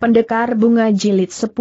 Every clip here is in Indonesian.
Pendekar Bunga Jilid 10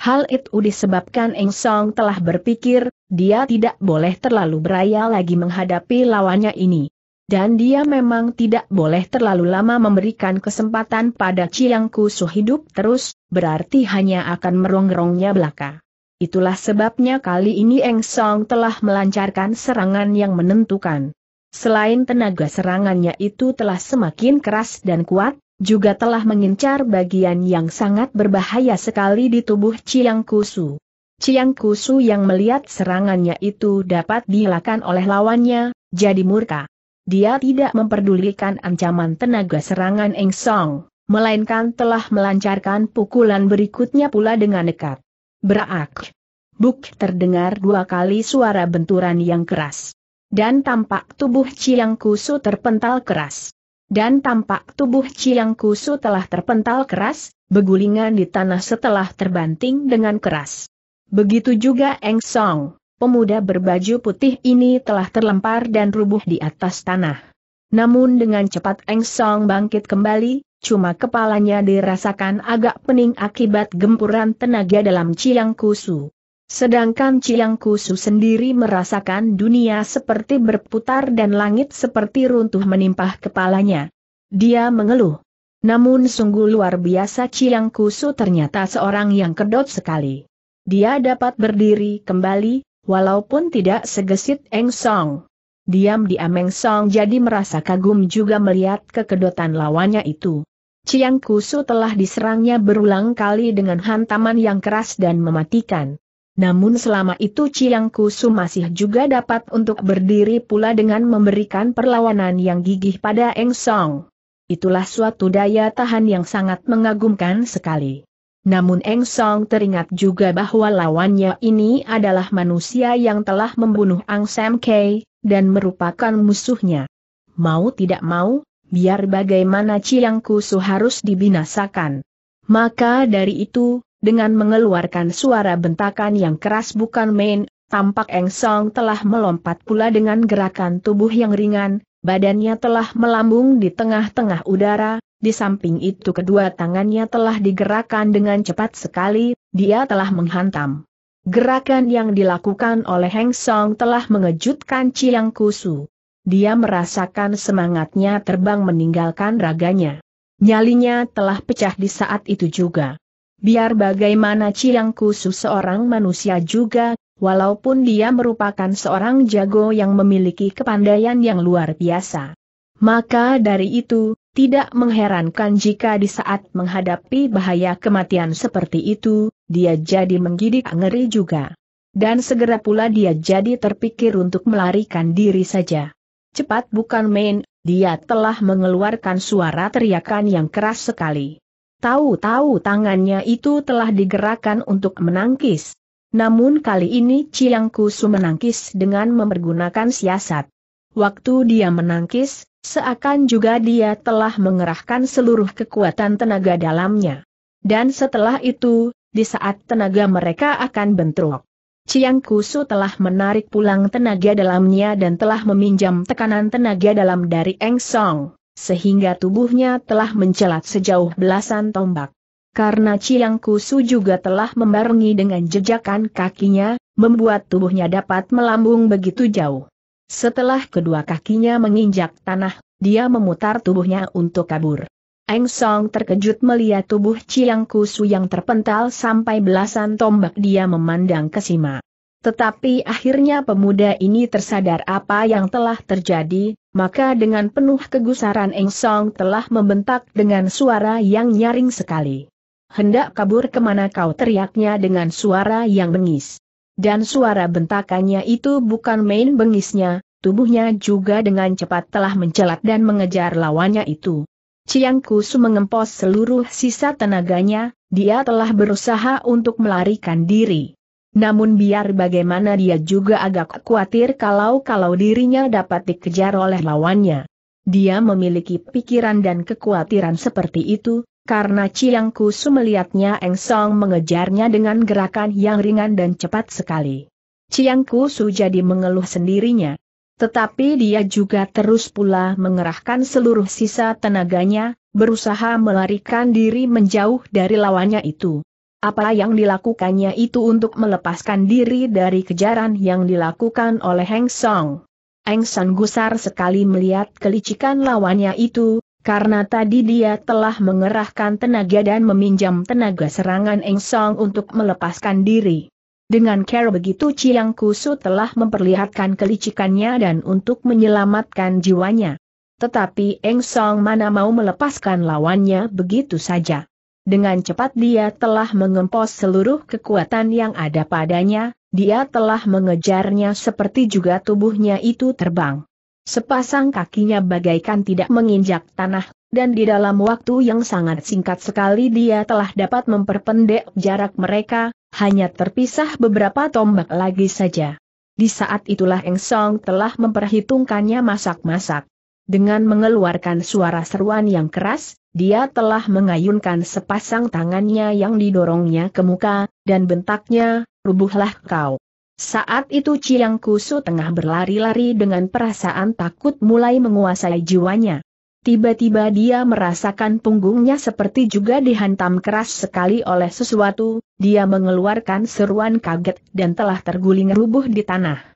Hal itu disebabkan Eng Song telah berpikir, dia tidak boleh terlalu beraya lagi menghadapi lawannya ini. Dan dia memang tidak boleh terlalu lama memberikan kesempatan pada Chiang Kusu hidup terus, berarti hanya akan merongrongnya belaka. Itulah sebabnya kali ini Eng Song telah melancarkan serangan yang menentukan. Selain tenaga serangannya itu telah semakin keras dan kuat, juga telah mengincar bagian yang sangat berbahaya sekali di tubuh Chiang Kusu. Chiang Kusu yang melihat serangannya itu dapat dilakukan oleh lawannya, jadi murka. Dia tidak memperdulikan ancaman tenaga serangan Eng Song, melainkan telah melancarkan pukulan berikutnya pula dengan dekat. Berak! Buk terdengar dua kali suara benturan yang keras. Dan tampak tubuh Chiang Kusu terpental keras dan tampak tubuh Chiang Kusu telah terpental keras, begulingan di tanah setelah terbanting dengan keras. Begitu juga Eng Song, pemuda berbaju putih ini telah terlempar dan rubuh di atas tanah. Namun dengan cepat Eng Song bangkit kembali, cuma kepalanya dirasakan agak pening akibat gempuran tenaga dalam Chiang Kusu. Sedangkan Ciang Kusu sendiri merasakan dunia seperti berputar dan langit seperti runtuh menimpa kepalanya. Dia mengeluh. Namun sungguh luar biasa Ciang Kusu ternyata seorang yang kedot sekali. Dia dapat berdiri kembali, walaupun tidak segesit Eng Song. Diam-diam Eng Song jadi merasa kagum juga melihat kekedotan lawannya itu. Ciang Kusu telah diserangnya berulang kali dengan hantaman yang keras dan mematikan. Namun selama itu Chiang Kusu masih juga dapat untuk berdiri pula dengan memberikan perlawanan yang gigih pada Eng Song. Itulah suatu daya tahan yang sangat mengagumkan sekali. Namun Eng Song teringat juga bahwa lawannya ini adalah manusia yang telah membunuh Ang Sam Kei, dan merupakan musuhnya. Mau tidak mau, biar bagaimana Chiang Kusu harus dibinasakan. Maka dari itu, dengan mengeluarkan suara bentakan yang keras bukan main, tampak Eng Song telah melompat pula dengan gerakan tubuh yang ringan, badannya telah melambung di tengah-tengah udara, di samping itu kedua tangannya telah digerakkan dengan cepat sekali, dia telah menghantam. Gerakan yang dilakukan oleh Heng Song telah mengejutkan Chiang Kusu. Dia merasakan semangatnya terbang meninggalkan raganya. Nyalinya telah pecah di saat itu juga. Biar bagaimana Chiang Kusu seorang manusia juga, walaupun dia merupakan seorang jago yang memiliki kepandaian yang luar biasa. Maka dari itu, tidak mengherankan jika di saat menghadapi bahaya kematian seperti itu, dia jadi menggidik ngeri juga. Dan segera pula dia jadi terpikir untuk melarikan diri saja. Cepat bukan main, dia telah mengeluarkan suara teriakan yang keras sekali. Tahu-tahu tangannya itu telah digerakkan untuk menangkis. Namun kali ini Chiang Kusu menangkis dengan mempergunakan siasat. Waktu dia menangkis, seakan juga dia telah mengerahkan seluruh kekuatan tenaga dalamnya. Dan setelah itu, di saat tenaga mereka akan bentrok. Chiang Kusu telah menarik pulang tenaga dalamnya dan telah meminjam tekanan tenaga dalam dari Eng Song sehingga tubuhnya telah mencelat sejauh belasan tombak. Karena Chiang Kusu juga telah membarengi dengan jejakan kakinya, membuat tubuhnya dapat melambung begitu jauh. Setelah kedua kakinya menginjak tanah, dia memutar tubuhnya untuk kabur. Eng Song terkejut melihat tubuh Chiang Kusu yang terpental sampai belasan tombak dia memandang ke Sima. Tetapi akhirnya pemuda ini tersadar apa yang telah terjadi, maka dengan penuh kegusaran Eng Song telah membentak dengan suara yang nyaring sekali. Hendak kabur kemana kau teriaknya dengan suara yang bengis. Dan suara bentakannya itu bukan main bengisnya, tubuhnya juga dengan cepat telah mencelat dan mengejar lawannya itu. Chiang Kusu mengempos seluruh sisa tenaganya, dia telah berusaha untuk melarikan diri. Namun biar bagaimana dia juga agak khawatir kalau-kalau dirinya dapat dikejar oleh lawannya. Dia memiliki pikiran dan kekhawatiran seperti itu, karena Chiang Kusu melihatnya Eng Song mengejarnya dengan gerakan yang ringan dan cepat sekali. Chiang Kusu jadi mengeluh sendirinya. Tetapi dia juga terus pula mengerahkan seluruh sisa tenaganya, berusaha melarikan diri menjauh dari lawannya itu. Apa yang dilakukannya itu untuk melepaskan diri dari kejaran yang dilakukan oleh Heng Song. Heng San gusar sekali melihat kelicikan lawannya itu, karena tadi dia telah mengerahkan tenaga dan meminjam tenaga serangan Heng Song untuk melepaskan diri. Dengan cara begitu Chiang Kusu telah memperlihatkan kelicikannya dan untuk menyelamatkan jiwanya. Tetapi Eng Song mana mau melepaskan lawannya begitu saja. Dengan cepat dia telah mengempos seluruh kekuatan yang ada padanya, dia telah mengejarnya seperti juga tubuhnya itu terbang. Sepasang kakinya bagaikan tidak menginjak tanah, dan di dalam waktu yang sangat singkat sekali dia telah dapat memperpendek jarak mereka, hanya terpisah beberapa tombak lagi saja. Di saat itulah Eng Song telah memperhitungkannya masak-masak. Dengan mengeluarkan suara seruan yang keras, dia telah mengayunkan sepasang tangannya yang didorongnya ke muka, dan bentaknya, rubuhlah kau. Saat itu Chiang Kusu tengah berlari-lari dengan perasaan takut mulai menguasai jiwanya. Tiba-tiba dia merasakan punggungnya seperti juga dihantam keras sekali oleh sesuatu, dia mengeluarkan seruan kaget dan telah terguling rubuh di tanah.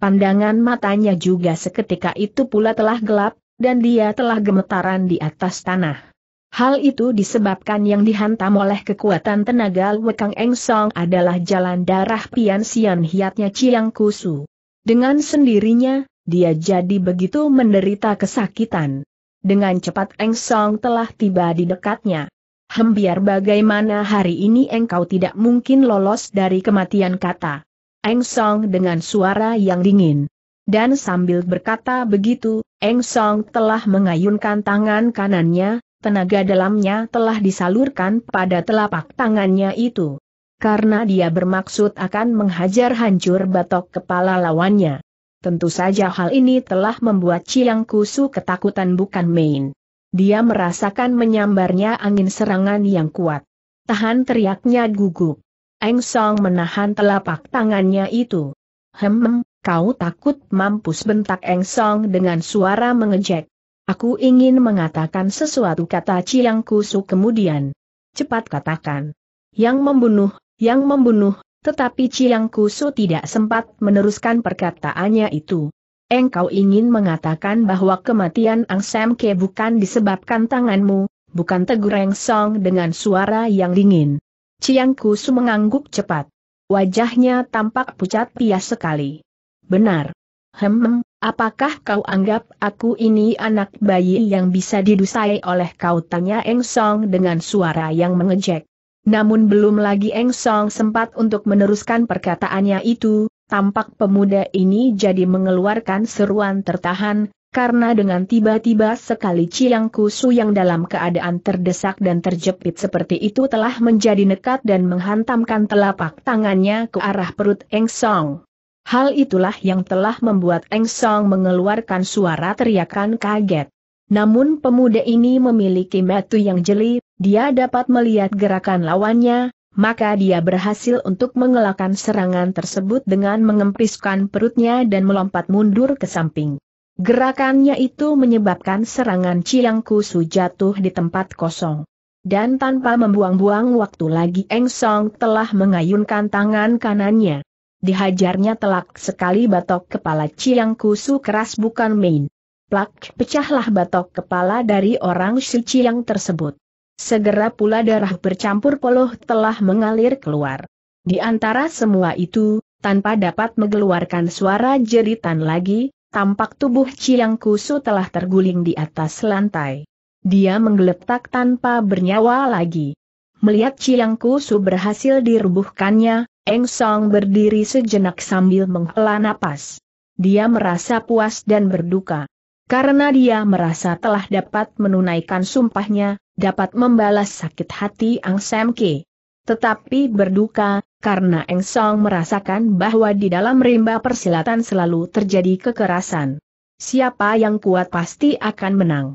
Pandangan matanya juga seketika itu pula telah gelap, dan dia telah gemetaran di atas tanah. Hal itu disebabkan yang dihantam oleh kekuatan tenaga Wekang Eng Song adalah jalan darah Pian Sian hiatnya Chiang Kusu. Dengan sendirinya, dia jadi begitu menderita kesakitan. Dengan cepat Eng Song telah tiba di dekatnya. biar bagaimana hari ini engkau tidak mungkin lolos dari kematian kata. Eng Song dengan suara yang dingin. Dan sambil berkata begitu, Eng Song telah mengayunkan tangan kanannya, tenaga dalamnya telah disalurkan pada telapak tangannya itu. Karena dia bermaksud akan menghajar hancur batok kepala lawannya. Tentu saja hal ini telah membuat Chiang Kusu ketakutan bukan main. Dia merasakan menyambarnya angin serangan yang kuat. Tahan teriaknya gugup. Eng Song menahan telapak tangannya itu. Hem, kau takut mampus bentak Eng Song dengan suara mengejek. Aku ingin mengatakan sesuatu kata Chiang Kusu kemudian. Cepat katakan. Yang membunuh, yang membunuh, tetapi Chiang Kusu tidak sempat meneruskan perkataannya itu. Engkau ingin mengatakan bahwa kematian Ang Sam Ke bukan disebabkan tanganmu, bukan tegur Eng Song dengan suara yang dingin. Chiang Kusu mengangguk cepat. Wajahnya tampak pucat pias sekali. Benar. Hmm. Apakah kau anggap aku ini anak bayi yang bisa didusai oleh kau tanya Eng Song dengan suara yang mengejek. Namun belum lagi Eng Song sempat untuk meneruskan perkataannya itu, tampak pemuda ini jadi mengeluarkan seruan tertahan, karena dengan tiba-tiba sekali Ciang Kusu yang dalam keadaan terdesak dan terjepit seperti itu telah menjadi nekat dan menghantamkan telapak tangannya ke arah perut Eng Song. Hal itulah yang telah membuat Eng Song mengeluarkan suara teriakan kaget. Namun pemuda ini memiliki metu yang jeli, dia dapat melihat gerakan lawannya, maka dia berhasil untuk mengelakkan serangan tersebut dengan mengempiskan perutnya dan melompat mundur ke samping. Gerakannya itu menyebabkan serangan Chiang Kusu jatuh di tempat kosong. Dan tanpa membuang-buang waktu lagi Eng Song telah mengayunkan tangan kanannya dihajarnya telak sekali batok kepala Ciang Kusu keras bukan main. Plak, pecahlah batok kepala dari orang si Ciang tersebut. Segera pula darah bercampur poloh telah mengalir keluar. Di antara semua itu, tanpa dapat mengeluarkan suara jeritan lagi, tampak tubuh Ciang Kusu telah terguling di atas lantai. Dia menggeletak tanpa bernyawa lagi. Melihat Ciang Kusu berhasil dirubuhkannya, Eng Song berdiri sejenak sambil menghela napas. Dia merasa puas dan berduka. Karena dia merasa telah dapat menunaikan sumpahnya, dapat membalas sakit hati Ang Sam Ke. Tetapi berduka, karena Eng Song merasakan bahwa di dalam rimba persilatan selalu terjadi kekerasan. Siapa yang kuat pasti akan menang.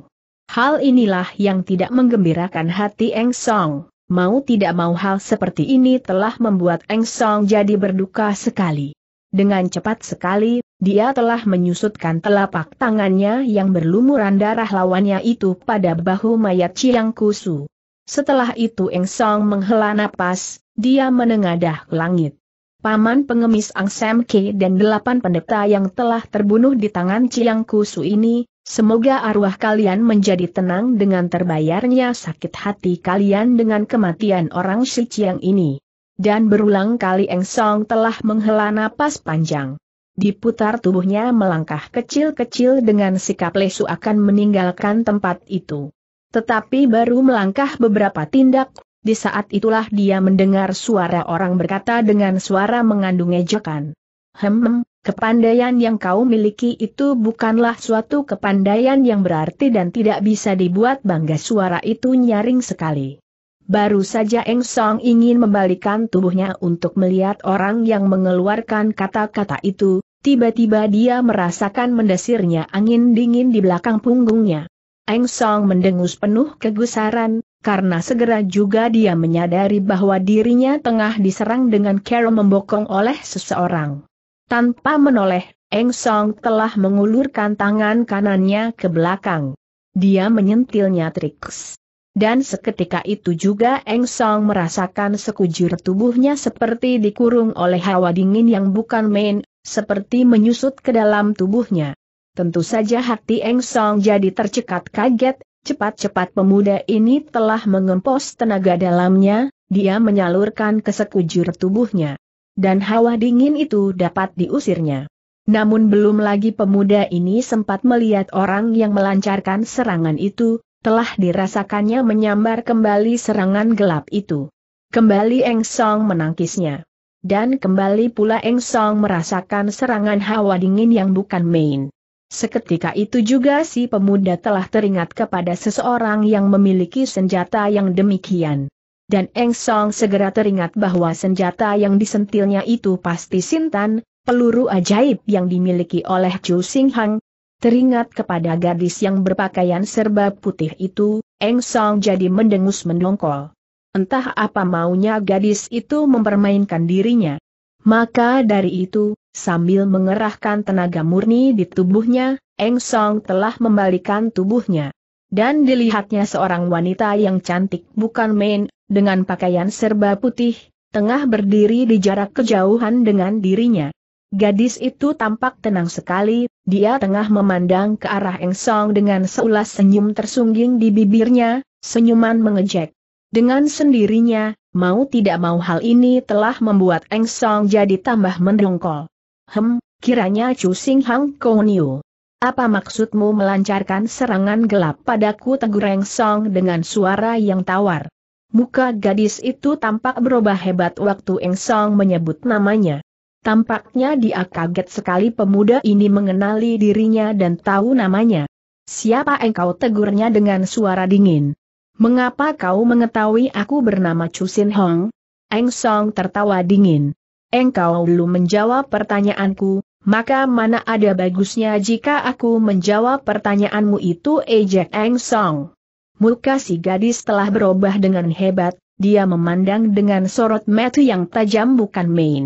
Hal inilah yang tidak menggembirakan hati Eng Song. Mau tidak mau hal seperti ini telah membuat Eng Song jadi berduka sekali. Dengan cepat sekali, dia telah menyusutkan telapak tangannya yang berlumuran darah lawannya itu pada bahu mayat Chiang Kusu. Setelah itu Eng Song menghela napas, dia menengadah ke langit. Paman pengemis Ang Sam Ke dan delapan pendeta yang telah terbunuh di tangan Chiang Kusu ini, Semoga arwah kalian menjadi tenang dengan terbayarnya sakit hati kalian dengan kematian orang si yang ini. Dan berulang kali Eng Song telah menghela napas panjang. Diputar tubuhnya melangkah kecil-kecil dengan sikap lesu akan meninggalkan tempat itu. Tetapi baru melangkah beberapa tindak, di saat itulah dia mendengar suara orang berkata dengan suara mengandung ejekan. Hem, Kepandaian yang kau miliki itu bukanlah suatu kepandaian yang berarti dan tidak bisa dibuat bangga suara itu nyaring sekali. Baru saja Eng Song ingin membalikan tubuhnya untuk melihat orang yang mengeluarkan kata-kata itu, tiba-tiba dia merasakan mendesirnya angin dingin di belakang punggungnya. Eng Song mendengus penuh kegusaran, karena segera juga dia menyadari bahwa dirinya tengah diserang dengan cara membokong oleh seseorang. Tanpa menoleh, Eng Song telah mengulurkan tangan kanannya ke belakang. Dia menyentilnya triks. Dan seketika itu juga Eng Song merasakan sekujur tubuhnya seperti dikurung oleh hawa dingin yang bukan main, seperti menyusut ke dalam tubuhnya. Tentu saja hati Eng Song jadi tercekat kaget, cepat-cepat pemuda ini telah mengempos tenaga dalamnya, dia menyalurkan ke sekujur tubuhnya dan hawa dingin itu dapat diusirnya. Namun belum lagi pemuda ini sempat melihat orang yang melancarkan serangan itu, telah dirasakannya menyambar kembali serangan gelap itu. Kembali Eng Song menangkisnya. Dan kembali pula Eng Song merasakan serangan hawa dingin yang bukan main. Seketika itu juga si pemuda telah teringat kepada seseorang yang memiliki senjata yang demikian dan Eng Song segera teringat bahwa senjata yang disentilnya itu pasti Sintan, peluru ajaib yang dimiliki oleh Chu Sing Hang. Teringat kepada gadis yang berpakaian serba putih itu, Eng Song jadi mendengus mendongkol. Entah apa maunya gadis itu mempermainkan dirinya. Maka dari itu, sambil mengerahkan tenaga murni di tubuhnya, Eng Song telah membalikan tubuhnya. Dan dilihatnya seorang wanita yang cantik bukan main, dengan pakaian serba putih, tengah berdiri di jarak kejauhan dengan dirinya. Gadis itu tampak tenang sekali, dia tengah memandang ke arah Eng Song dengan seulas senyum tersungging di bibirnya, senyuman mengejek. Dengan sendirinya, mau tidak mau hal ini telah membuat Eng Song jadi tambah mendongkol. Hem, kiranya Chu Sing Hang Niu. Apa maksudmu melancarkan serangan gelap padaku tegur Reng Song dengan suara yang tawar? Muka gadis itu tampak berubah hebat waktu Eng Song menyebut namanya. Tampaknya dia kaget sekali pemuda ini mengenali dirinya dan tahu namanya. Siapa engkau tegurnya dengan suara dingin? Mengapa kau mengetahui aku bernama Chusin Hong? Eng Song tertawa dingin. Engkau belum menjawab pertanyaanku, maka mana ada bagusnya jika aku menjawab pertanyaanmu itu ejek Eng Song. Muka si gadis telah berubah dengan hebat, dia memandang dengan sorot mata yang tajam bukan main.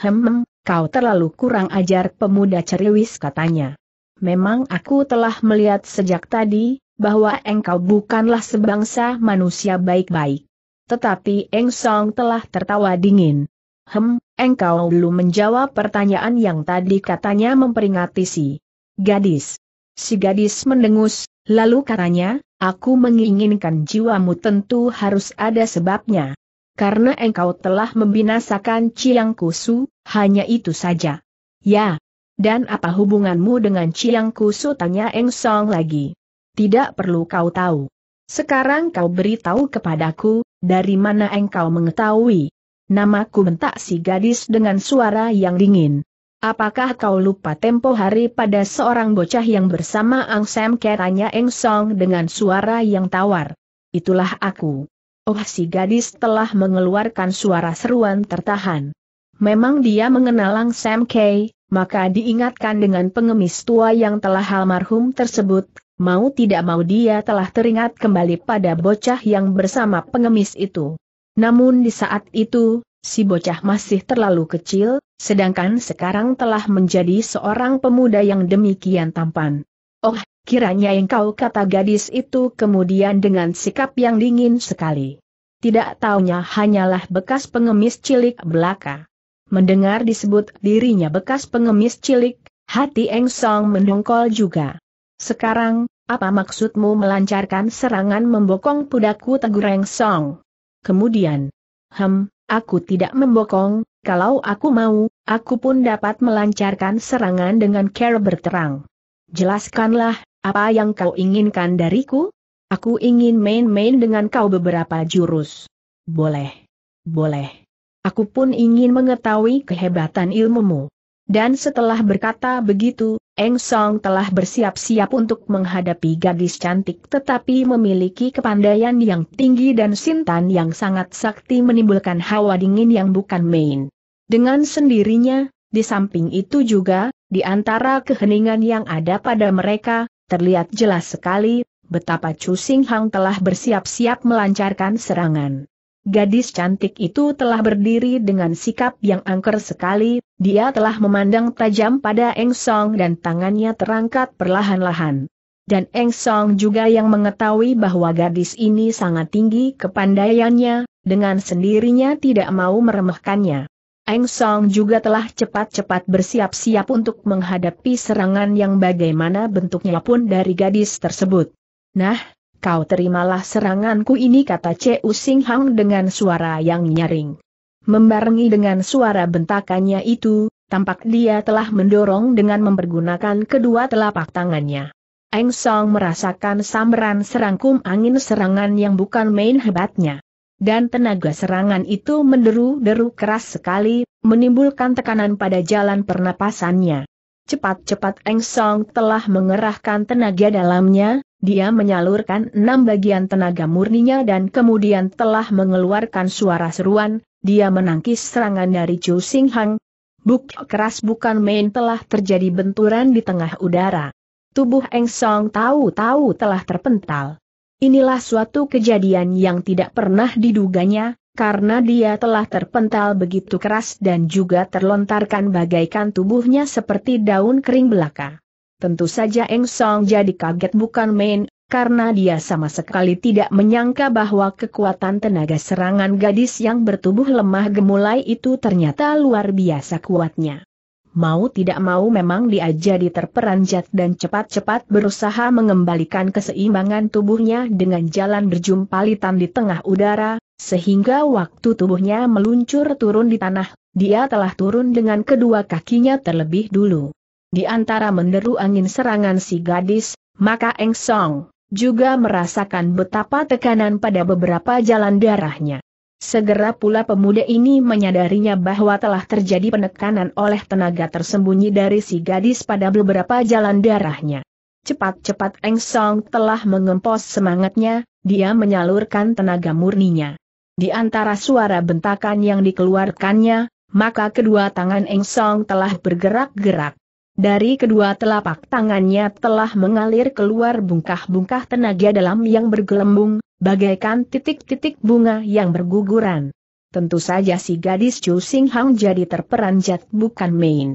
Hem, kau terlalu kurang ajar pemuda ceriwis katanya. Memang aku telah melihat sejak tadi, bahwa engkau bukanlah sebangsa manusia baik-baik. Tetapi Eng Song telah tertawa dingin. Hem, engkau belum menjawab pertanyaan yang tadi katanya memperingati si gadis. Si gadis mendengus, lalu katanya, aku menginginkan jiwamu tentu harus ada sebabnya. Karena engkau telah membinasakan Ciang Kusu, hanya itu saja. Ya. Dan apa hubunganmu dengan Ciang Kusu tanya Eng Song lagi. Tidak perlu kau tahu. Sekarang kau beritahu kepadaku, dari mana engkau mengetahui Namaku bentak si gadis dengan suara yang dingin. Apakah kau lupa tempo hari pada seorang bocah yang bersama Ang Sam keranya Eng Song dengan suara yang tawar? Itulah aku. Oh si gadis telah mengeluarkan suara seruan tertahan. Memang dia mengenal Ang Sam K, maka diingatkan dengan pengemis tua yang telah almarhum tersebut, mau tidak mau dia telah teringat kembali pada bocah yang bersama pengemis itu. Namun di saat itu, si bocah masih terlalu kecil, sedangkan sekarang telah menjadi seorang pemuda yang demikian tampan. Oh, kiranya engkau kata gadis itu kemudian dengan sikap yang dingin sekali. Tidak taunya hanyalah bekas pengemis cilik belaka. Mendengar disebut dirinya bekas pengemis cilik, hati Eng Song mendongkol juga. Sekarang, apa maksudmu melancarkan serangan membokong pudaku tegur Eng Song? Kemudian, hem, aku tidak membokong, kalau aku mau, aku pun dapat melancarkan serangan dengan cara berterang. Jelaskanlah, apa yang kau inginkan dariku? Aku ingin main-main dengan kau beberapa jurus. Boleh. Boleh. Aku pun ingin mengetahui kehebatan ilmumu. Dan setelah berkata begitu, Eng Song telah bersiap-siap untuk menghadapi gadis cantik tetapi memiliki kepandaian yang tinggi dan Sintan yang sangat sakti menimbulkan hawa dingin yang bukan main. Dengan sendirinya, di samping itu juga, di antara keheningan yang ada pada mereka, terlihat jelas sekali, betapa Chu Sing Hang telah bersiap-siap melancarkan serangan. Gadis cantik itu telah berdiri dengan sikap yang angker sekali, dia telah memandang tajam pada Eng Song dan tangannya terangkat perlahan-lahan. Dan Eng Song juga yang mengetahui bahwa gadis ini sangat tinggi kepandaiannya, dengan sendirinya tidak mau meremehkannya. Eng Song juga telah cepat-cepat bersiap-siap untuk menghadapi serangan yang bagaimana bentuknya pun dari gadis tersebut. Nah, Kau terimalah seranganku ini kata Chu Sing Hang dengan suara yang nyaring. Membarengi dengan suara bentakannya itu, tampak dia telah mendorong dengan mempergunakan kedua telapak tangannya. Eng Song merasakan sambaran serangkum angin serangan yang bukan main hebatnya. Dan tenaga serangan itu menderu-deru keras sekali, menimbulkan tekanan pada jalan pernapasannya. Cepat-cepat Eng Song telah mengerahkan tenaga dalamnya, dia menyalurkan enam bagian tenaga murninya dan kemudian telah mengeluarkan suara seruan, dia menangkis serangan dari Chu Sing Hang. Buk keras bukan main telah terjadi benturan di tengah udara. Tubuh Eng Song tahu-tahu telah terpental. Inilah suatu kejadian yang tidak pernah diduganya, karena dia telah terpental begitu keras dan juga terlontarkan bagaikan tubuhnya seperti daun kering belaka. Tentu saja Eng Song jadi kaget bukan main, karena dia sama sekali tidak menyangka bahwa kekuatan tenaga serangan gadis yang bertubuh lemah gemulai itu ternyata luar biasa kuatnya. Mau tidak mau memang dia jadi terperanjat dan cepat-cepat berusaha mengembalikan keseimbangan tubuhnya dengan jalan berjumpalitan di tengah udara, sehingga waktu tubuhnya meluncur turun di tanah, dia telah turun dengan kedua kakinya terlebih dulu di antara menderu angin serangan si gadis, maka Eng Song juga merasakan betapa tekanan pada beberapa jalan darahnya. Segera pula pemuda ini menyadarinya bahwa telah terjadi penekanan oleh tenaga tersembunyi dari si gadis pada beberapa jalan darahnya. Cepat-cepat Eng Song telah mengempos semangatnya, dia menyalurkan tenaga murninya. Di antara suara bentakan yang dikeluarkannya, maka kedua tangan Eng Song telah bergerak-gerak. Dari kedua telapak tangannya telah mengalir keluar bungkah-bungkah tenaga dalam yang bergelembung, bagaikan titik-titik bunga yang berguguran. Tentu saja si gadis Chu Sing Hang jadi terperanjat bukan main.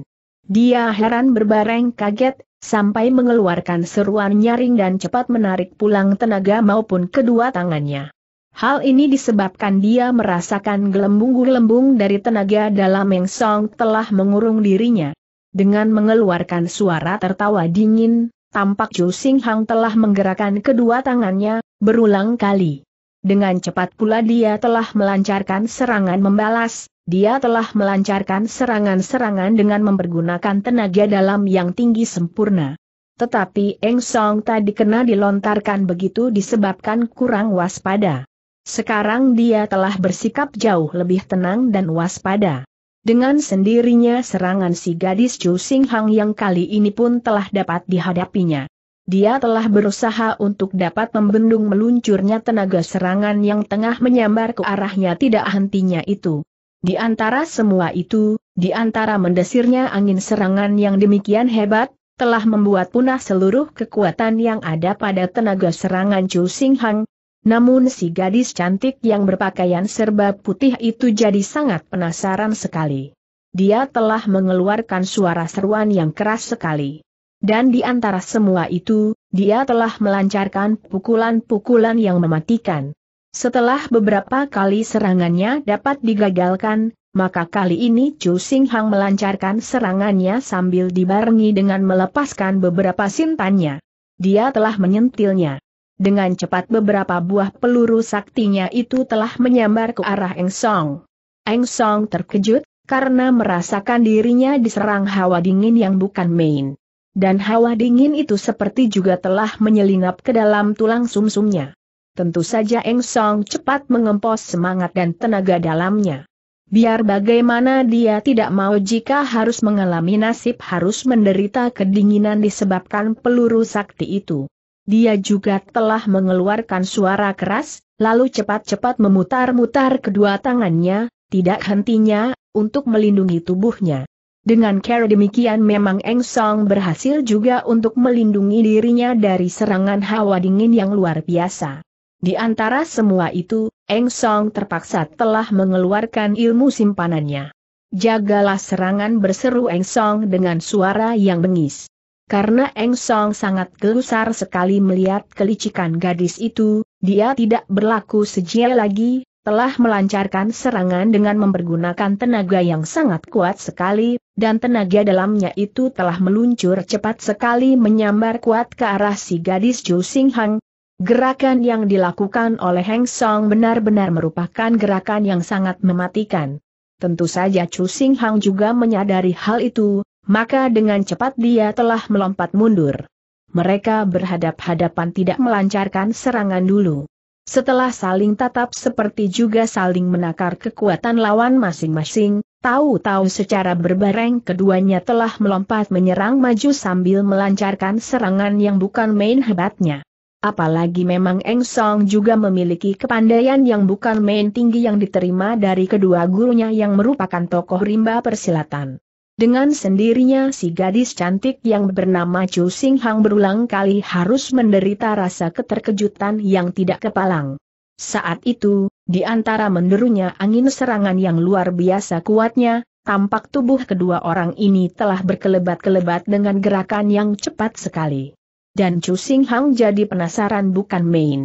Dia heran berbareng kaget, sampai mengeluarkan seruan nyaring dan cepat menarik pulang tenaga maupun kedua tangannya. Hal ini disebabkan dia merasakan gelembung-gelembung dari tenaga dalam yang song telah mengurung dirinya. Dengan mengeluarkan suara tertawa dingin, tampak Chu Sing Hang telah menggerakkan kedua tangannya, berulang kali. Dengan cepat pula dia telah melancarkan serangan membalas, dia telah melancarkan serangan-serangan dengan mempergunakan tenaga dalam yang tinggi sempurna. Tetapi Eng Song tak kena dilontarkan begitu disebabkan kurang waspada. Sekarang dia telah bersikap jauh lebih tenang dan waspada. Dengan sendirinya serangan si gadis Chu Sing Hang yang kali ini pun telah dapat dihadapinya. Dia telah berusaha untuk dapat membendung meluncurnya tenaga serangan yang tengah menyambar ke arahnya tidak hentinya itu. Di antara semua itu, di antara mendesirnya angin serangan yang demikian hebat, telah membuat punah seluruh kekuatan yang ada pada tenaga serangan Chu Sing Hang, namun si gadis cantik yang berpakaian serba putih itu jadi sangat penasaran sekali. Dia telah mengeluarkan suara seruan yang keras sekali. Dan di antara semua itu, dia telah melancarkan pukulan-pukulan yang mematikan. Setelah beberapa kali serangannya dapat digagalkan, maka kali ini Chu Sing Hang melancarkan serangannya sambil dibarengi dengan melepaskan beberapa sintanya. Dia telah menyentilnya. Dengan cepat beberapa buah peluru saktinya itu telah menyambar ke arah Eng Song. Eng Song terkejut, karena merasakan dirinya diserang hawa dingin yang bukan main. Dan hawa dingin itu seperti juga telah menyelinap ke dalam tulang sumsumnya. Tentu saja Eng Song cepat mengempos semangat dan tenaga dalamnya. Biar bagaimana dia tidak mau jika harus mengalami nasib harus menderita kedinginan disebabkan peluru sakti itu. Dia juga telah mengeluarkan suara keras, lalu cepat-cepat memutar-mutar kedua tangannya, tidak hentinya, untuk melindungi tubuhnya. Dengan cara demikian memang Eng Song berhasil juga untuk melindungi dirinya dari serangan hawa dingin yang luar biasa. Di antara semua itu, Eng Song terpaksa telah mengeluarkan ilmu simpanannya. Jagalah serangan berseru Eng Song dengan suara yang bengis. Karena Eng Song sangat gelusar sekali melihat kelicikan gadis itu, dia tidak berlaku sejia lagi, telah melancarkan serangan dengan mempergunakan tenaga yang sangat kuat sekali, dan tenaga dalamnya itu telah meluncur cepat sekali menyambar kuat ke arah si gadis Ju Sing Hang. Gerakan yang dilakukan oleh Heng Song benar-benar merupakan gerakan yang sangat mematikan. Tentu saja Chu Sing Hang juga menyadari hal itu, maka dengan cepat dia telah melompat mundur. Mereka berhadap-hadapan tidak melancarkan serangan dulu. Setelah saling tatap seperti juga saling menakar kekuatan lawan masing-masing, tahu-tahu secara berbareng keduanya telah melompat menyerang maju sambil melancarkan serangan yang bukan main hebatnya. Apalagi memang Eng Song juga memiliki kepandaian yang bukan main tinggi yang diterima dari kedua gurunya yang merupakan tokoh rimba persilatan. Dengan sendirinya si gadis cantik yang bernama Chu Sing Hang berulang kali harus menderita rasa keterkejutan yang tidak kepalang. Saat itu, di antara menderunya angin serangan yang luar biasa kuatnya, tampak tubuh kedua orang ini telah berkelebat-kelebat dengan gerakan yang cepat sekali. Dan Chu Sing Hang jadi penasaran bukan main.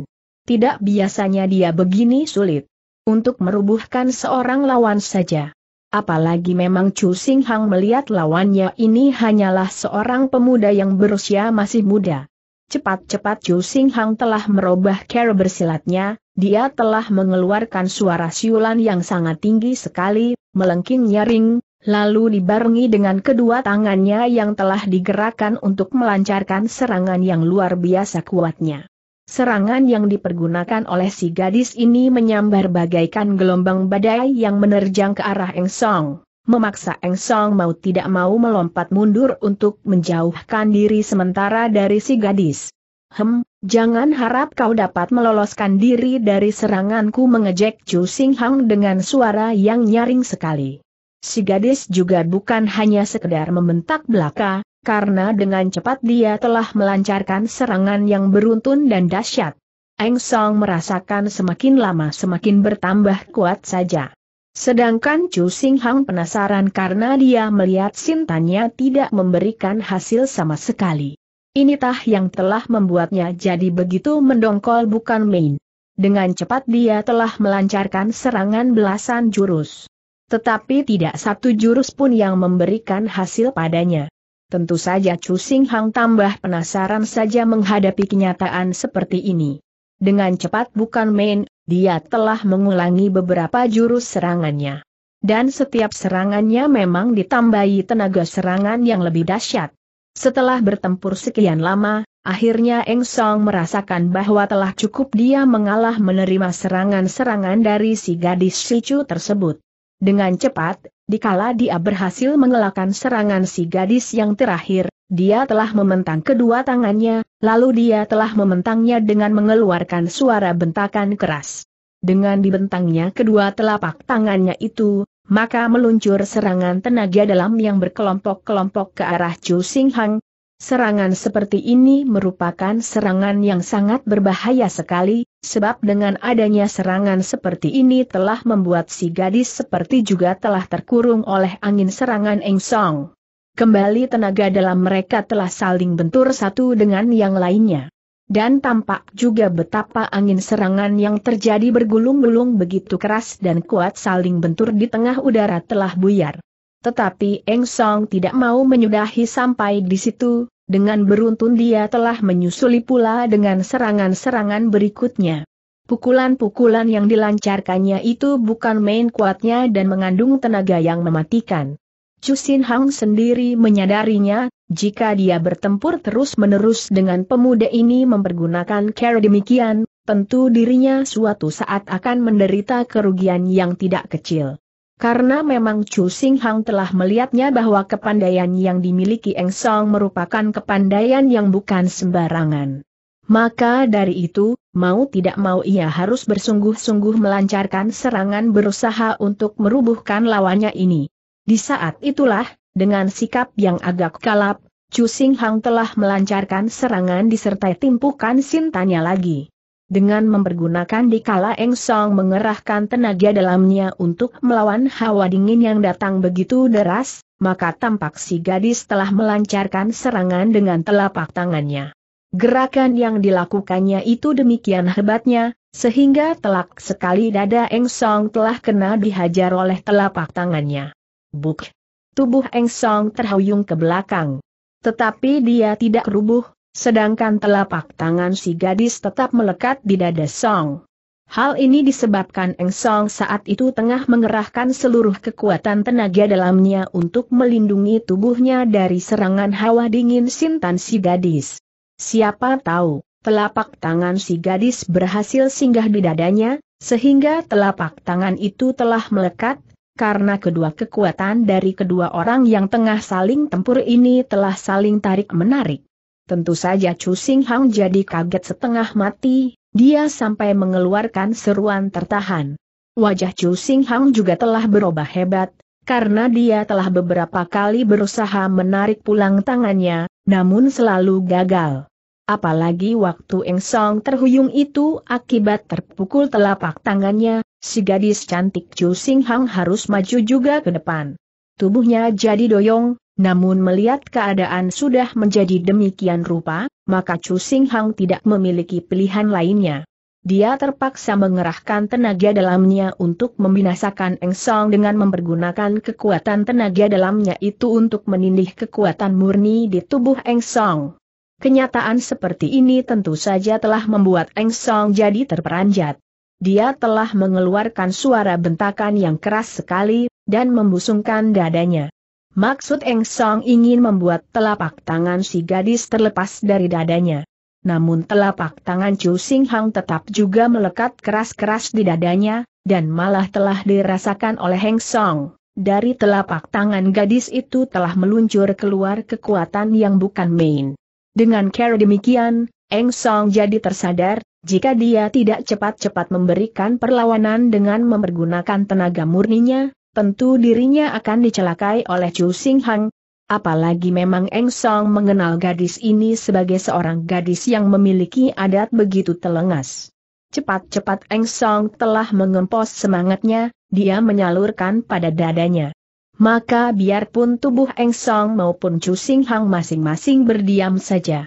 Tidak biasanya dia begini sulit. Untuk merubuhkan seorang lawan saja Apalagi memang Chu Sing Hang melihat lawannya ini hanyalah seorang pemuda yang berusia masih muda. Cepat-cepat Chu Sing Hang telah merubah cara bersilatnya, dia telah mengeluarkan suara siulan yang sangat tinggi sekali, melengking nyaring, lalu dibarengi dengan kedua tangannya yang telah digerakkan untuk melancarkan serangan yang luar biasa kuatnya. Serangan yang dipergunakan oleh si gadis ini menyambar bagaikan gelombang badai yang menerjang ke arah Eng Song, memaksa Eng Song mau tidak mau melompat mundur untuk menjauhkan diri sementara dari si gadis. Hem, jangan harap kau dapat meloloskan diri dari seranganku mengejek Chu Sing Hang dengan suara yang nyaring sekali. Si gadis juga bukan hanya sekedar membentak belaka, karena dengan cepat dia telah melancarkan serangan yang beruntun dan dahsyat. Eng Song merasakan semakin lama semakin bertambah kuat saja. Sedangkan Chu Sing Hang penasaran karena dia melihat sintanya tidak memberikan hasil sama sekali. Ini tah yang telah membuatnya jadi begitu mendongkol bukan main. Dengan cepat dia telah melancarkan serangan belasan jurus. Tetapi tidak satu jurus pun yang memberikan hasil padanya. Tentu saja Chu Sing Hang tambah penasaran saja menghadapi kenyataan seperti ini. Dengan cepat bukan main, dia telah mengulangi beberapa jurus serangannya. Dan setiap serangannya memang ditambahi tenaga serangan yang lebih dahsyat. Setelah bertempur sekian lama, Akhirnya Eng Song merasakan bahwa telah cukup dia mengalah menerima serangan-serangan dari si gadis Sicu tersebut. Dengan cepat, Dikala dia berhasil mengelakkan serangan si gadis yang terakhir, dia telah mementang kedua tangannya, lalu dia telah mementangnya dengan mengeluarkan suara bentakan keras. Dengan dibentangnya kedua telapak tangannya itu, maka meluncur serangan tenaga dalam yang berkelompok-kelompok ke arah Chu Sing Hang, Serangan seperti ini merupakan serangan yang sangat berbahaya sekali, sebab dengan adanya serangan seperti ini telah membuat si gadis seperti juga telah terkurung oleh angin serangan Eng Song. Kembali tenaga dalam mereka telah saling bentur satu dengan yang lainnya. Dan tampak juga betapa angin serangan yang terjadi bergulung-gulung begitu keras dan kuat saling bentur di tengah udara telah buyar. Tetapi Eng Song tidak mau menyudahi sampai di situ, dengan beruntun dia telah menyusuli pula dengan serangan-serangan berikutnya. Pukulan-pukulan yang dilancarkannya itu bukan main kuatnya dan mengandung tenaga yang mematikan. Xin Hang sendiri menyadarinya, jika dia bertempur terus-menerus dengan pemuda ini mempergunakan cara demikian, tentu dirinya suatu saat akan menderita kerugian yang tidak kecil. Karena memang Chu Sing Hang telah melihatnya bahwa kepandaian yang dimiliki Eng Song merupakan kepandaian yang bukan sembarangan. Maka dari itu, mau tidak mau ia harus bersungguh-sungguh melancarkan serangan berusaha untuk merubuhkan lawannya ini. Di saat itulah, dengan sikap yang agak kalap, Chu Sing Hang telah melancarkan serangan disertai timpukan sintanya lagi dengan mempergunakan dikala Eng Song mengerahkan tenaga dalamnya untuk melawan hawa dingin yang datang begitu deras, maka tampak si gadis telah melancarkan serangan dengan telapak tangannya. Gerakan yang dilakukannya itu demikian hebatnya, sehingga telak sekali dada Eng Song telah kena dihajar oleh telapak tangannya. Buk! Tubuh Eng Song terhuyung ke belakang. Tetapi dia tidak rubuh, Sedangkan telapak tangan si gadis tetap melekat di dada Song. Hal ini disebabkan Eng Song saat itu tengah mengerahkan seluruh kekuatan tenaga dalamnya untuk melindungi tubuhnya dari serangan hawa dingin Sintan si gadis. Siapa tahu, telapak tangan si gadis berhasil singgah di dadanya, sehingga telapak tangan itu telah melekat, karena kedua kekuatan dari kedua orang yang tengah saling tempur ini telah saling tarik-menarik. Tentu saja Chu Sing Hang jadi kaget setengah mati, dia sampai mengeluarkan seruan tertahan. Wajah Chu Sing Hang juga telah berubah hebat, karena dia telah beberapa kali berusaha menarik pulang tangannya, namun selalu gagal. Apalagi waktu Eng Song terhuyung itu akibat terpukul telapak tangannya, si gadis cantik Chu Sing Hang harus maju juga ke depan. Tubuhnya jadi doyong, namun melihat keadaan sudah menjadi demikian rupa, maka Chu Sing Hang tidak memiliki pilihan lainnya. Dia terpaksa mengerahkan tenaga dalamnya untuk membinasakan Eng Song dengan mempergunakan kekuatan tenaga dalamnya itu untuk menindih kekuatan murni di tubuh Eng Song. Kenyataan seperti ini tentu saja telah membuat Eng Song jadi terperanjat. Dia telah mengeluarkan suara bentakan yang keras sekali, dan membusungkan dadanya. Maksud Eng Song ingin membuat telapak tangan si gadis terlepas dari dadanya. Namun telapak tangan Chu Sing Hang tetap juga melekat keras-keras di dadanya, dan malah telah dirasakan oleh Heng Song. Dari telapak tangan gadis itu telah meluncur keluar kekuatan yang bukan main. Dengan cara demikian, Eng Song jadi tersadar, jika dia tidak cepat-cepat memberikan perlawanan dengan mempergunakan tenaga murninya, tentu dirinya akan dicelakai oleh Chu Sing Hang. Apalagi memang Eng Song mengenal gadis ini sebagai seorang gadis yang memiliki adat begitu telengas. Cepat-cepat Eng Song telah mengempos semangatnya, dia menyalurkan pada dadanya. Maka biarpun tubuh Eng Song maupun Chu Sing Hang masing-masing berdiam saja.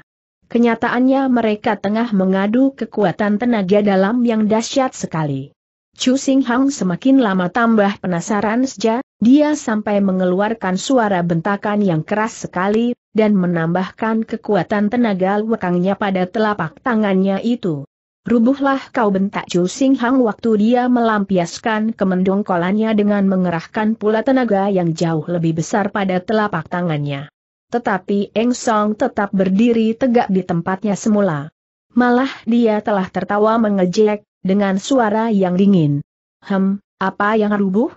Kenyataannya mereka tengah mengadu kekuatan tenaga dalam yang dahsyat sekali. Chu Sing Hang semakin lama tambah penasaran saja, dia sampai mengeluarkan suara bentakan yang keras sekali, dan menambahkan kekuatan tenaga lekangnya pada telapak tangannya itu. Rubuhlah kau bentak Chu Sing Hang waktu dia melampiaskan kemendongkolannya dengan mengerahkan pula tenaga yang jauh lebih besar pada telapak tangannya. Tetapi Eng Song tetap berdiri tegak di tempatnya semula. Malah dia telah tertawa mengejek, dengan suara yang dingin. Hem, apa yang rubuh?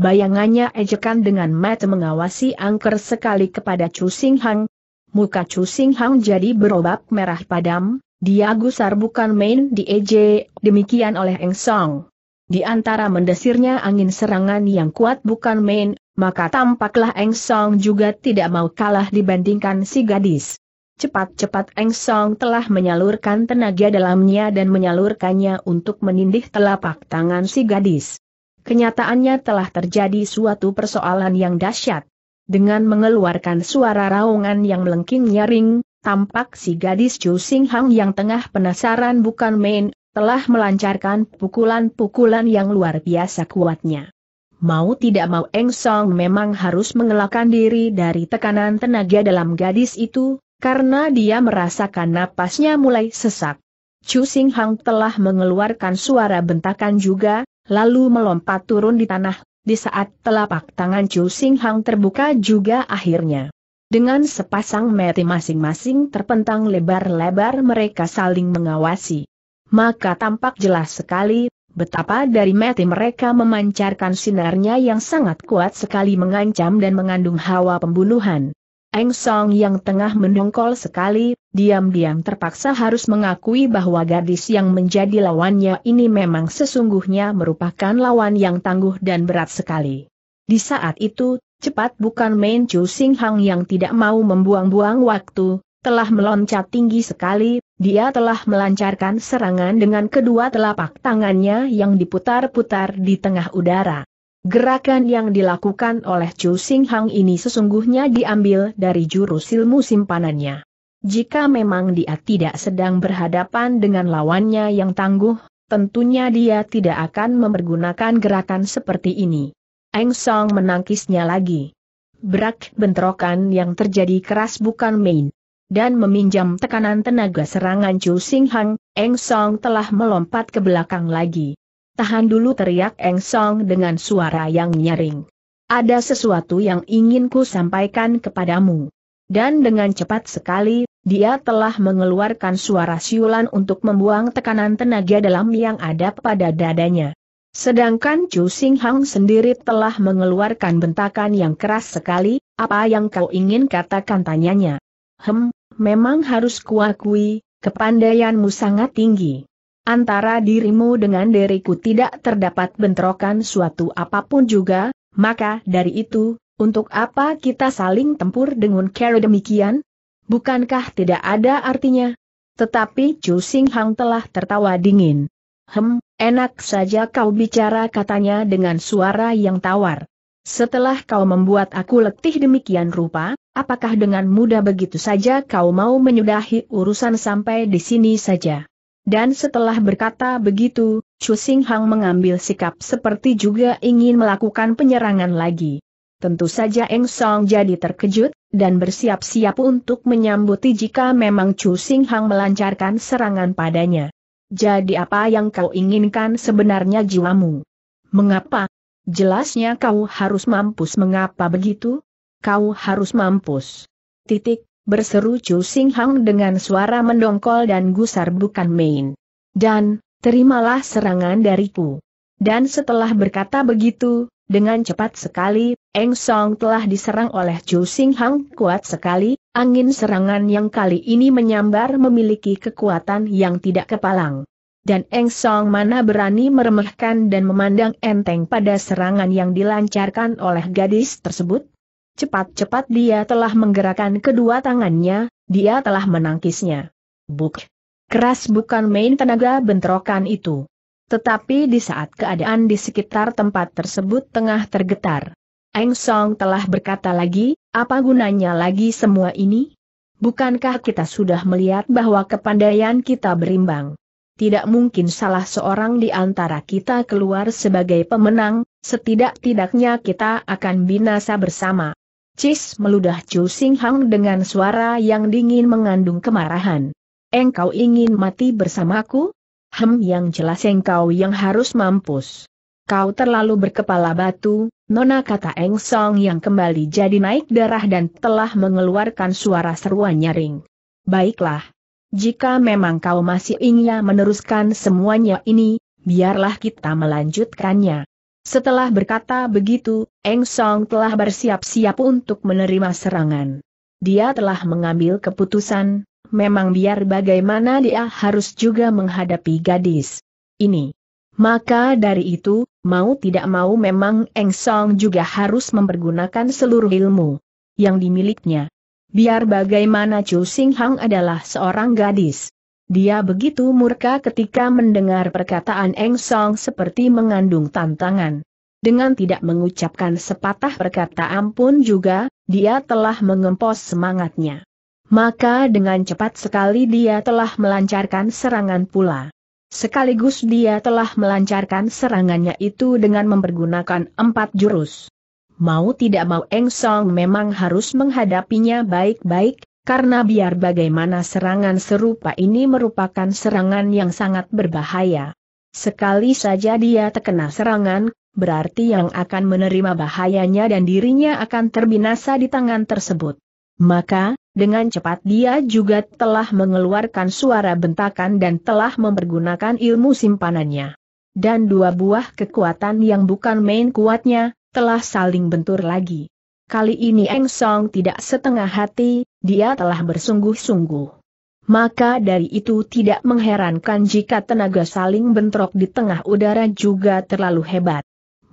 Bayangannya ejekan dengan mata mengawasi angker sekali kepada Chu Sing Hang. Muka Chu Sing Hang jadi berobak merah padam, dia gusar bukan main di EJ, demikian oleh Eng Song. Di antara mendesirnya angin serangan yang kuat bukan main, maka tampaklah Eng Song juga tidak mau kalah dibandingkan si gadis. Cepat-cepat Eng Song telah menyalurkan tenaga dalamnya dan menyalurkannya untuk menindih telapak tangan si gadis. Kenyataannya telah terjadi suatu persoalan yang dahsyat. Dengan mengeluarkan suara raungan yang melengking nyaring, tampak si gadis Chu Sing Hang yang tengah penasaran bukan main, telah melancarkan pukulan-pukulan yang luar biasa kuatnya. Mau tidak mau Eng Song memang harus mengelakkan diri dari tekanan tenaga dalam gadis itu, karena dia merasakan napasnya mulai sesak. Chu Sing Hang telah mengeluarkan suara bentakan juga, lalu melompat turun di tanah, di saat telapak tangan Chu Sing Hang terbuka juga akhirnya. Dengan sepasang mati masing-masing terpentang lebar-lebar mereka saling mengawasi. Maka tampak jelas sekali, betapa dari mati mereka memancarkan sinarnya yang sangat kuat sekali mengancam dan mengandung hawa pembunuhan. Eng Song yang tengah mendongkol sekali, diam-diam terpaksa harus mengakui bahwa gadis yang menjadi lawannya ini memang sesungguhnya merupakan lawan yang tangguh dan berat sekali. Di saat itu, cepat bukan main Chu Sing Hang yang tidak mau membuang-buang waktu, telah meloncat tinggi sekali, dia telah melancarkan serangan dengan kedua telapak tangannya yang diputar-putar di tengah udara. Gerakan yang dilakukan oleh Chu Sing Hang ini sesungguhnya diambil dari jurus ilmu simpanannya. Jika memang dia tidak sedang berhadapan dengan lawannya yang tangguh, tentunya dia tidak akan mempergunakan gerakan seperti ini. Eng Song menangkisnya lagi. Brak bentrokan yang terjadi keras bukan main. Dan meminjam tekanan tenaga serangan Chu Sing Hang, Eng Song telah melompat ke belakang lagi. Tahan dulu teriak Eng Song dengan suara yang nyaring. Ada sesuatu yang ingin ku sampaikan kepadamu. Dan dengan cepat sekali, dia telah mengeluarkan suara siulan untuk membuang tekanan tenaga dalam yang ada pada dadanya. Sedangkan Chu Sing Hang sendiri telah mengeluarkan bentakan yang keras sekali, apa yang kau ingin katakan tanyanya. Hem, memang harus kuakui, kepandaianmu sangat tinggi. Antara dirimu dengan diriku tidak terdapat bentrokan suatu apapun juga, maka dari itu, untuk apa kita saling tempur dengan cara demikian? Bukankah tidak ada artinya? Tetapi Chu Sing Hang telah tertawa dingin. Hem, enak saja kau bicara katanya dengan suara yang tawar. Setelah kau membuat aku letih demikian rupa, apakah dengan mudah begitu saja kau mau menyudahi urusan sampai di sini saja? Dan setelah berkata begitu, Chu Sing Hang mengambil sikap seperti juga ingin melakukan penyerangan lagi. Tentu saja Eng Song jadi terkejut, dan bersiap-siap untuk menyambuti jika memang Chu Sing Hang melancarkan serangan padanya. Jadi apa yang kau inginkan sebenarnya jiwamu? Mengapa? Jelasnya kau harus mampus mengapa begitu? Kau harus mampus. Titik, berseru Chu Sing Hang dengan suara mendongkol dan gusar bukan main. Dan, terimalah serangan dariku. Dan setelah berkata begitu, dengan cepat sekali, Eng Song telah diserang oleh Chu Sing Hang kuat sekali, angin serangan yang kali ini menyambar memiliki kekuatan yang tidak kepalang. Dan Eng Song mana berani meremehkan dan memandang enteng pada serangan yang dilancarkan oleh gadis tersebut? Cepat-cepat dia telah menggerakkan kedua tangannya, dia telah menangkisnya. Buk! Keras bukan main tenaga bentrokan itu. Tetapi di saat keadaan di sekitar tempat tersebut tengah tergetar. Eng Song telah berkata lagi, apa gunanya lagi semua ini? Bukankah kita sudah melihat bahwa kepandaian kita berimbang? Tidak mungkin salah seorang di antara kita keluar sebagai pemenang, setidak-tidaknya kita akan binasa bersama. Cis meludah Chu Sing Hang dengan suara yang dingin mengandung kemarahan. Engkau ingin mati bersamaku? Hem yang jelas engkau yang harus mampus. Kau terlalu berkepala batu, nona kata Eng Song yang kembali jadi naik darah dan telah mengeluarkan suara seruan nyaring. Baiklah. Jika memang kau masih ingin meneruskan semuanya ini, biarlah kita melanjutkannya. Setelah berkata begitu, Eng Song telah bersiap-siap untuk menerima serangan. Dia telah mengambil keputusan, memang biar bagaimana dia harus juga menghadapi gadis ini. Maka dari itu, mau tidak mau memang Eng Song juga harus mempergunakan seluruh ilmu yang dimilikinya, Biar bagaimana Chu Sing Hang adalah seorang gadis dia begitu murka ketika mendengar perkataan Eng Song seperti mengandung tantangan. Dengan tidak mengucapkan sepatah perkataan pun juga, dia telah mengempos semangatnya. Maka dengan cepat sekali dia telah melancarkan serangan pula. Sekaligus dia telah melancarkan serangannya itu dengan mempergunakan empat jurus. Mau tidak mau Eng Song memang harus menghadapinya baik-baik, karena biar bagaimana serangan serupa ini merupakan serangan yang sangat berbahaya. Sekali saja dia terkena serangan, berarti yang akan menerima bahayanya dan dirinya akan terbinasa di tangan tersebut. Maka, dengan cepat dia juga telah mengeluarkan suara bentakan dan telah mempergunakan ilmu simpanannya. Dan dua buah kekuatan yang bukan main kuatnya, telah saling bentur lagi. Kali ini Eng Song tidak setengah hati, dia telah bersungguh-sungguh. Maka dari itu tidak mengherankan jika tenaga saling bentrok di tengah udara juga terlalu hebat.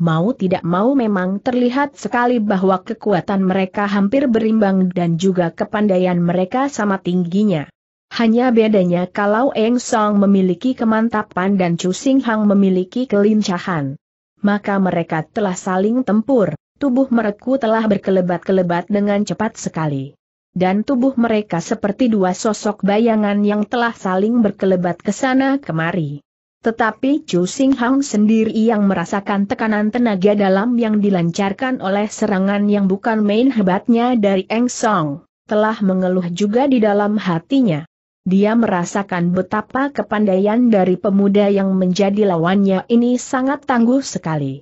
Mau tidak mau memang terlihat sekali bahwa kekuatan mereka hampir berimbang dan juga kepandaian mereka sama tingginya. Hanya bedanya kalau Eng Song memiliki kemantapan dan Chu Sing Hang memiliki kelincahan. Maka mereka telah saling tempur, tubuh mereka telah berkelebat-kelebat dengan cepat sekali dan tubuh mereka seperti dua sosok bayangan yang telah saling berkelebat ke sana kemari. Tetapi Chu Sing Hang sendiri yang merasakan tekanan tenaga dalam yang dilancarkan oleh serangan yang bukan main hebatnya dari Eng Song, telah mengeluh juga di dalam hatinya. Dia merasakan betapa kepandaian dari pemuda yang menjadi lawannya ini sangat tangguh sekali.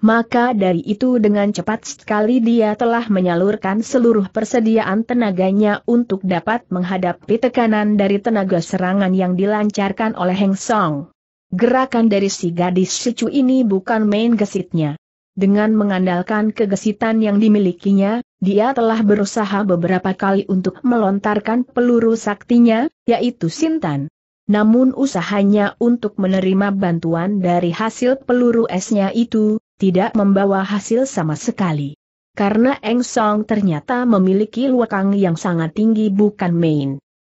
Maka dari itu dengan cepat sekali dia telah menyalurkan seluruh persediaan tenaganya untuk dapat menghadapi tekanan dari tenaga serangan yang dilancarkan oleh Heng Song. Gerakan dari si gadis secu ini bukan main gesitnya. Dengan mengandalkan kegesitan yang dimilikinya, dia telah berusaha beberapa kali untuk melontarkan peluru saktinya, yaitu Sintan. Namun usahanya untuk menerima bantuan dari hasil peluru esnya itu, tidak membawa hasil sama sekali. Karena Eng Song ternyata memiliki luakang yang sangat tinggi bukan main.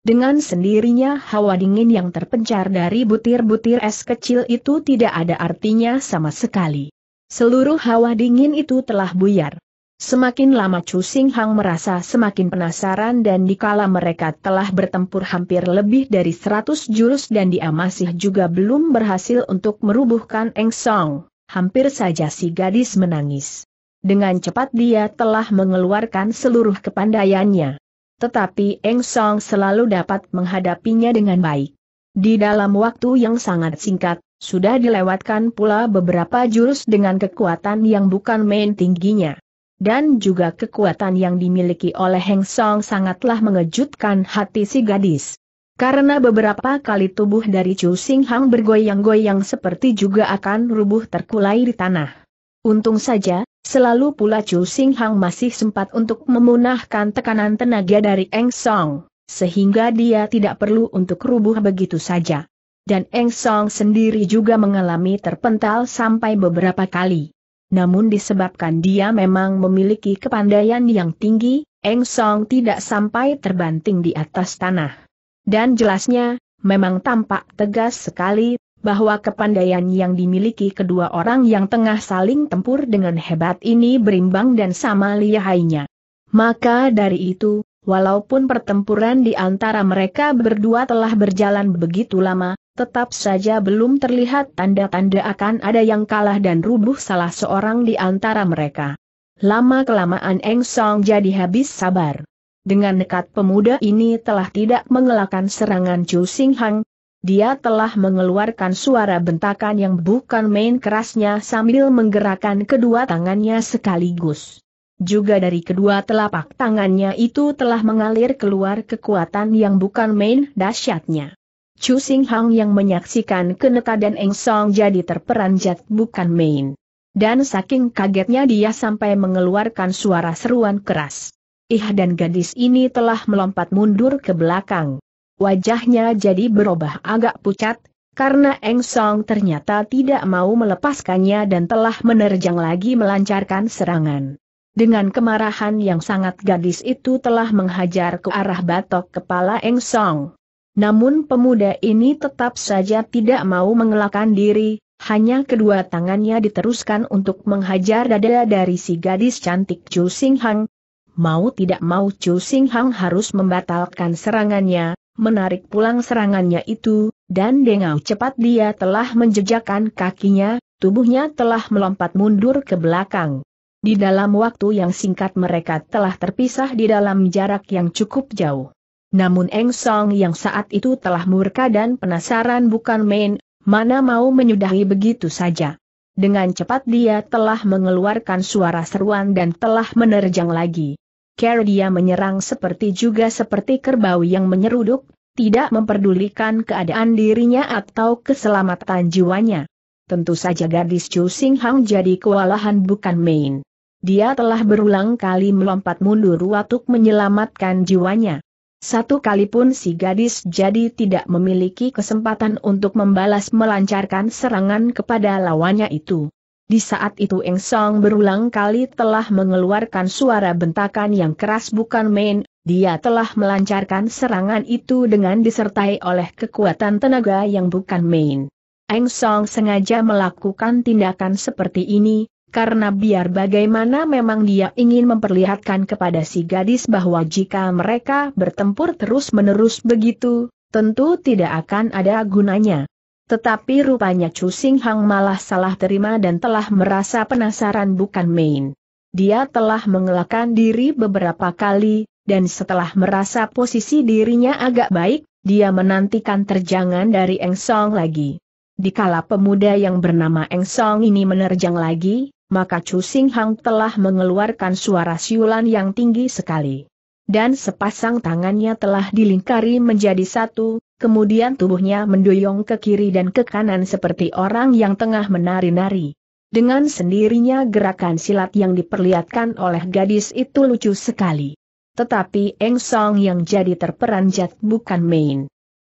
Dengan sendirinya hawa dingin yang terpencar dari butir-butir es kecil itu tidak ada artinya sama sekali. Seluruh hawa dingin itu telah buyar. Semakin lama Chu Sing Hang merasa semakin penasaran dan dikala mereka telah bertempur hampir lebih dari 100 jurus dan dia masih juga belum berhasil untuk merubuhkan Eng Song hampir saja si gadis menangis. Dengan cepat dia telah mengeluarkan seluruh kepandaiannya. Tetapi Eng Song selalu dapat menghadapinya dengan baik. Di dalam waktu yang sangat singkat, sudah dilewatkan pula beberapa jurus dengan kekuatan yang bukan main tingginya. Dan juga kekuatan yang dimiliki oleh Heng Song sangatlah mengejutkan hati si gadis. Karena beberapa kali tubuh dari Chu Sing Hang bergoyang-goyang seperti juga akan rubuh terkulai di tanah. Untung saja, selalu pula Chu Sing Hang masih sempat untuk memunahkan tekanan tenaga dari Eng Song, sehingga dia tidak perlu untuk rubuh begitu saja. Dan Eng Song sendiri juga mengalami terpental sampai beberapa kali. Namun disebabkan dia memang memiliki kepandaian yang tinggi, Eng Song tidak sampai terbanting di atas tanah. Dan jelasnya, memang tampak tegas sekali, bahwa kepandaian yang dimiliki kedua orang yang tengah saling tempur dengan hebat ini berimbang dan sama lihainya. Maka dari itu, walaupun pertempuran di antara mereka berdua telah berjalan begitu lama, tetap saja belum terlihat tanda-tanda akan ada yang kalah dan rubuh salah seorang di antara mereka. Lama-kelamaan Eng Song jadi habis sabar. Dengan nekat pemuda ini telah tidak mengelakkan serangan Chu Sing Hang, dia telah mengeluarkan suara bentakan yang bukan main kerasnya sambil menggerakkan kedua tangannya sekaligus. Juga dari kedua telapak tangannya itu telah mengalir keluar kekuatan yang bukan main dahsyatnya. Chu Sing Hang yang menyaksikan keneka dan Eng Song jadi terperanjat bukan main. Dan saking kagetnya dia sampai mengeluarkan suara seruan keras. Ih dan gadis ini telah melompat mundur ke belakang. Wajahnya jadi berubah agak pucat, karena Eng Song ternyata tidak mau melepaskannya dan telah menerjang lagi melancarkan serangan. Dengan kemarahan yang sangat gadis itu telah menghajar ke arah batok kepala Eng Song. Namun pemuda ini tetap saja tidak mau mengelakkan diri, hanya kedua tangannya diteruskan untuk menghajar dada dari si gadis cantik Chu Sing Hang, mau tidak mau Chu Sing Hang harus membatalkan serangannya, menarik pulang serangannya itu, dan dengan cepat dia telah menjejakkan kakinya, tubuhnya telah melompat mundur ke belakang. Di dalam waktu yang singkat mereka telah terpisah di dalam jarak yang cukup jauh. Namun Eng Song yang saat itu telah murka dan penasaran bukan main, mana mau menyudahi begitu saja. Dengan cepat dia telah mengeluarkan suara seruan dan telah menerjang lagi dia menyerang seperti juga seperti kerbau yang menyeruduk, tidak memperdulikan keadaan dirinya atau keselamatan jiwanya. Tentu saja gadis Chu Sing Hang jadi kewalahan bukan main. Dia telah berulang kali melompat mundur untuk menyelamatkan jiwanya. Satu kali pun si gadis jadi tidak memiliki kesempatan untuk membalas melancarkan serangan kepada lawannya itu. Di saat itu Eng Song berulang kali telah mengeluarkan suara bentakan yang keras bukan main, dia telah melancarkan serangan itu dengan disertai oleh kekuatan tenaga yang bukan main. Eng Song sengaja melakukan tindakan seperti ini, karena biar bagaimana memang dia ingin memperlihatkan kepada si gadis bahwa jika mereka bertempur terus-menerus begitu, tentu tidak akan ada gunanya. Tetapi rupanya Chu Sing Hang malah salah terima dan telah merasa penasaran bukan main. Dia telah mengelakkan diri beberapa kali, dan setelah merasa posisi dirinya agak baik, dia menantikan terjangan dari Eng Song lagi. Dikala pemuda yang bernama Eng Song ini menerjang lagi, maka Chu Sing Hang telah mengeluarkan suara siulan yang tinggi sekali. Dan sepasang tangannya telah dilingkari menjadi satu, kemudian tubuhnya mendoyong ke kiri dan ke kanan seperti orang yang tengah menari-nari. Dengan sendirinya gerakan silat yang diperlihatkan oleh gadis itu lucu sekali. Tetapi Eng Song yang jadi terperanjat bukan main.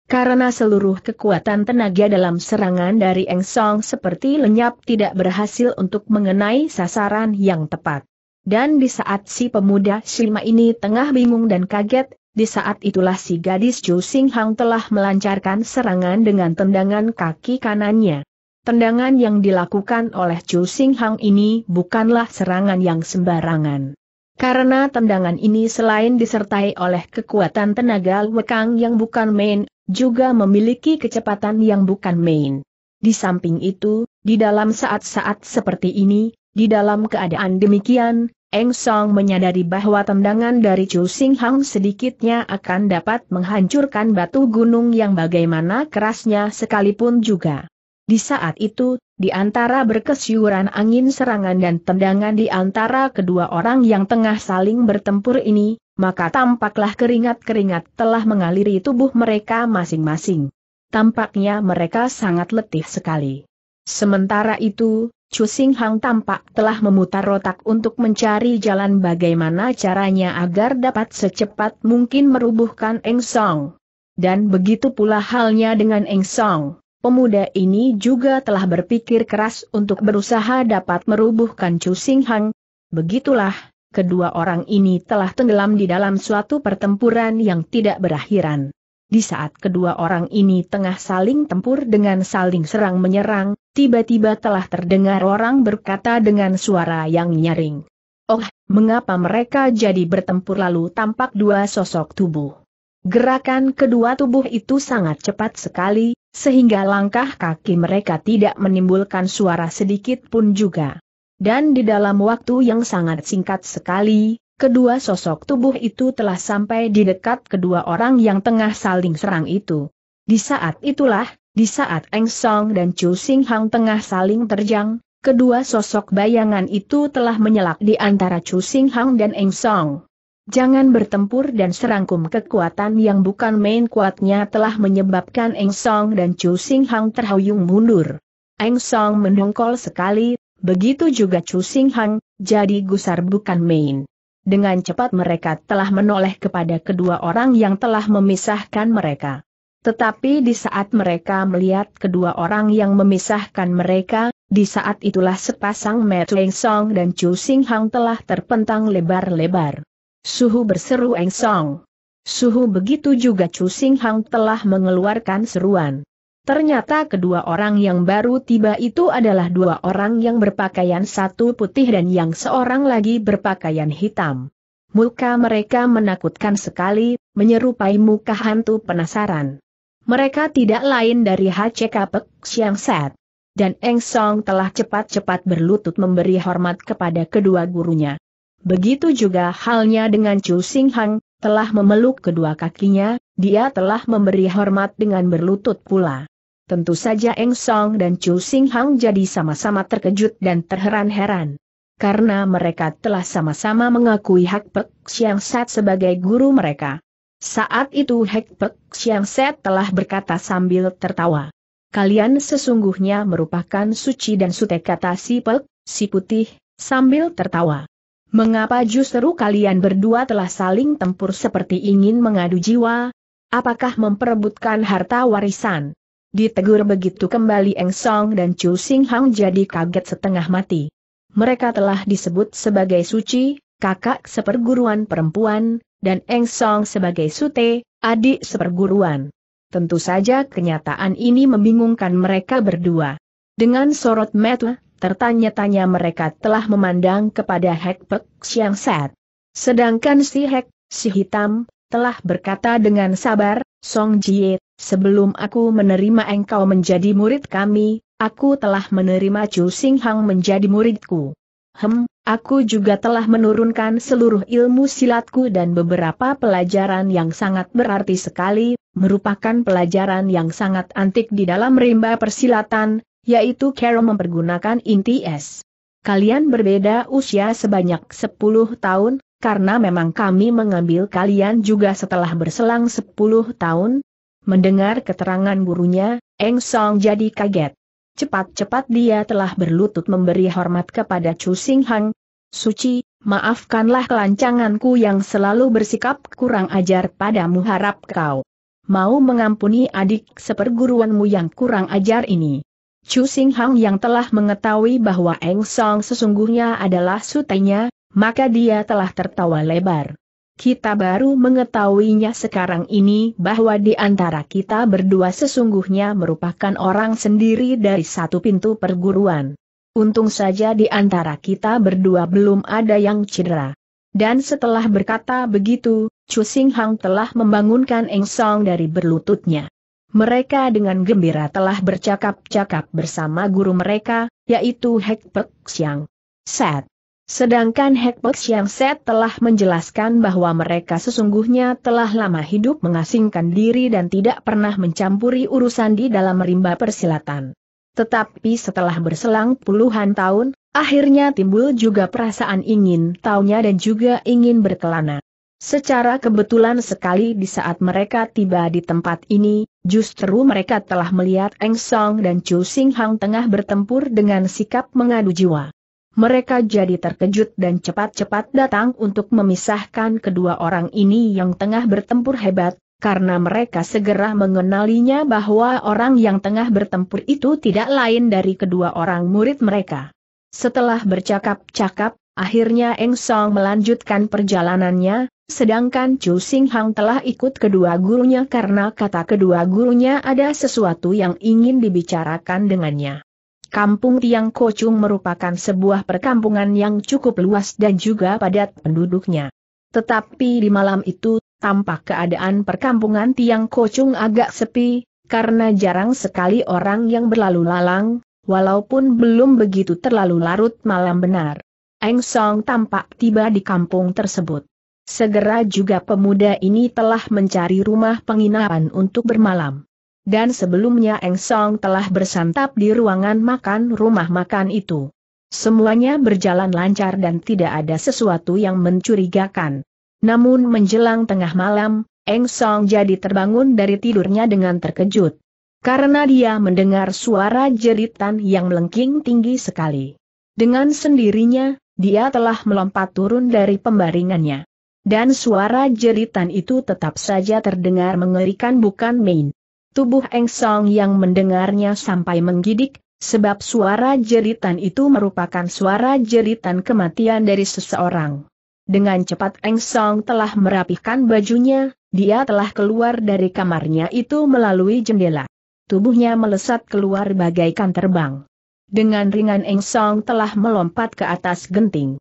Karena seluruh kekuatan tenaga dalam serangan dari Eng Song seperti lenyap tidak berhasil untuk mengenai sasaran yang tepat. Dan di saat si pemuda Shima ini tengah bingung dan kaget, di saat itulah si gadis Chu Sing Hang telah melancarkan serangan dengan tendangan kaki kanannya. Tendangan yang dilakukan oleh Chu Sing Hang ini bukanlah serangan yang sembarangan. Karena tendangan ini selain disertai oleh kekuatan tenaga wekang yang bukan main, juga memiliki kecepatan yang bukan main. Di samping itu, di dalam saat-saat seperti ini, di dalam keadaan demikian, Eng Song menyadari bahwa tendangan dari Chu Sing Hang sedikitnya akan dapat menghancurkan batu gunung yang bagaimana kerasnya sekalipun juga. Di saat itu, di antara berkesyuran angin serangan dan tendangan di antara kedua orang yang tengah saling bertempur ini, maka tampaklah keringat-keringat telah mengaliri tubuh mereka masing-masing. Tampaknya mereka sangat letih sekali. Sementara itu, Chu Sing Hang tampak telah memutar otak untuk mencari jalan bagaimana caranya agar dapat secepat mungkin merubuhkan Eng Song. Dan begitu pula halnya dengan Eng Song. Pemuda ini juga telah berpikir keras untuk berusaha dapat merubuhkan Chu Sing Hang. Begitulah, kedua orang ini telah tenggelam di dalam suatu pertempuran yang tidak berakhiran. Di saat kedua orang ini tengah saling tempur dengan saling serang-menyerang, tiba-tiba telah terdengar orang berkata dengan suara yang nyaring. Oh, mengapa mereka jadi bertempur lalu tampak dua sosok tubuh. Gerakan kedua tubuh itu sangat cepat sekali, sehingga langkah kaki mereka tidak menimbulkan suara sedikit pun juga. Dan di dalam waktu yang sangat singkat sekali, kedua sosok tubuh itu telah sampai di dekat kedua orang yang tengah saling serang itu. Di saat itulah, di saat Eng Song dan Chu Sing Hang tengah saling terjang, kedua sosok bayangan itu telah menyelak di antara Chu Sing Hang dan Eng Song. Jangan bertempur dan serangkum kekuatan yang bukan main kuatnya telah menyebabkan Eng Song dan Chu Sing Hang terhuyung mundur. Eng Song mendongkol sekali, begitu juga Chu Sing Hang, jadi gusar bukan main. Dengan cepat mereka telah menoleh kepada kedua orang yang telah memisahkan mereka. Tetapi di saat mereka melihat kedua orang yang memisahkan mereka, di saat itulah sepasang Matt Leng Song dan Chu Sing Hang telah terpentang lebar-lebar. Suhu berseru Eng Song. Suhu begitu juga Chu Sing Hang telah mengeluarkan seruan. Ternyata kedua orang yang baru tiba itu adalah dua orang yang berpakaian satu putih dan yang seorang lagi berpakaian hitam. Muka mereka menakutkan sekali, menyerupai muka hantu penasaran. Mereka tidak lain dari HCK Pek Siang Set. Dan Eng Song telah cepat-cepat berlutut memberi hormat kepada kedua gurunya. Begitu juga halnya dengan Chu Sing Hang, telah memeluk kedua kakinya, dia telah memberi hormat dengan berlutut pula. Tentu saja Eng Song dan Chu Sing Hang jadi sama-sama terkejut dan terheran-heran. Karena mereka telah sama-sama mengakui Hak Pek Siang Set sebagai guru mereka. Saat itu Hak Pek Siang Set telah berkata sambil tertawa. Kalian sesungguhnya merupakan suci dan sute kata si Pek, si putih, sambil tertawa. Mengapa justru kalian berdua telah saling tempur seperti ingin mengadu jiwa? Apakah memperebutkan harta warisan? Ditegur begitu kembali Eng Song dan Chu Sing Hang jadi kaget setengah mati. Mereka telah disebut sebagai suci, kakak seperguruan perempuan, dan Eng Song sebagai sute, adik seperguruan. Tentu saja kenyataan ini membingungkan mereka berdua. Dengan sorot mata, tertanya-tanya mereka telah memandang kepada Hek Pek Siang Set. Sedangkan si Hek, si hitam, telah berkata dengan sabar, Song Jie, sebelum aku menerima engkau menjadi murid kami, aku telah menerima Chu Sing Hang menjadi muridku. Hem, aku juga telah menurunkan seluruh ilmu silatku dan beberapa pelajaran yang sangat berarti sekali, merupakan pelajaran yang sangat antik di dalam rimba persilatan, yaitu Kero mempergunakan inti es. Kalian berbeda usia sebanyak 10 tahun, karena memang kami mengambil kalian juga setelah berselang sepuluh tahun. Mendengar keterangan gurunya, Eng Song jadi kaget. Cepat-cepat dia telah berlutut memberi hormat kepada Chu Sing Hang. Suci, maafkanlah kelancanganku yang selalu bersikap kurang ajar padamu harap kau. Mau mengampuni adik seperguruanmu yang kurang ajar ini. Chu Sing Hang yang telah mengetahui bahwa Eng Song sesungguhnya adalah sutenya, maka dia telah tertawa lebar. Kita baru mengetahuinya sekarang ini bahwa di antara kita berdua sesungguhnya merupakan orang sendiri dari satu pintu perguruan. Untung saja di antara kita berdua belum ada yang cedera. Dan setelah berkata begitu, Chu Sing Hang telah membangunkan Eng Song dari berlututnya. Mereka dengan gembira telah bercakap-cakap bersama guru mereka, yaitu Hek Pek Siang. Set. Sedangkan Hekbox yang Set telah menjelaskan bahwa mereka sesungguhnya telah lama hidup mengasingkan diri dan tidak pernah mencampuri urusan di dalam rimba persilatan. Tetapi setelah berselang puluhan tahun, akhirnya timbul juga perasaan ingin taunya dan juga ingin berkelana. Secara kebetulan sekali di saat mereka tiba di tempat ini, justru mereka telah melihat Eng Song dan Chu Sing Hang tengah bertempur dengan sikap mengadu jiwa mereka jadi terkejut dan cepat-cepat datang untuk memisahkan kedua orang ini yang tengah bertempur hebat, karena mereka segera mengenalinya bahwa orang yang tengah bertempur itu tidak lain dari kedua orang murid mereka. Setelah bercakap-cakap, akhirnya Eng Song melanjutkan perjalanannya, sedangkan Chu Sing Hang telah ikut kedua gurunya karena kata kedua gurunya ada sesuatu yang ingin dibicarakan dengannya. Kampung Tiang Kocung merupakan sebuah perkampungan yang cukup luas dan juga padat penduduknya. Tetapi di malam itu, tampak keadaan perkampungan Tiang Kocung agak sepi, karena jarang sekali orang yang berlalu lalang, walaupun belum begitu terlalu larut malam benar. Eng Song tampak tiba di kampung tersebut. Segera juga pemuda ini telah mencari rumah penginapan untuk bermalam dan sebelumnya Eng Song telah bersantap di ruangan makan rumah makan itu. Semuanya berjalan lancar dan tidak ada sesuatu yang mencurigakan. Namun menjelang tengah malam, Eng Song jadi terbangun dari tidurnya dengan terkejut. Karena dia mendengar suara jeritan yang melengking tinggi sekali. Dengan sendirinya, dia telah melompat turun dari pembaringannya. Dan suara jeritan itu tetap saja terdengar mengerikan bukan main. Tubuh Eng Song yang mendengarnya sampai menggidik, sebab suara jeritan itu merupakan suara jeritan kematian dari seseorang. Dengan cepat Eng Song telah merapihkan bajunya, dia telah keluar dari kamarnya itu melalui jendela. Tubuhnya melesat keluar bagaikan terbang. Dengan ringan Eng Song telah melompat ke atas genting.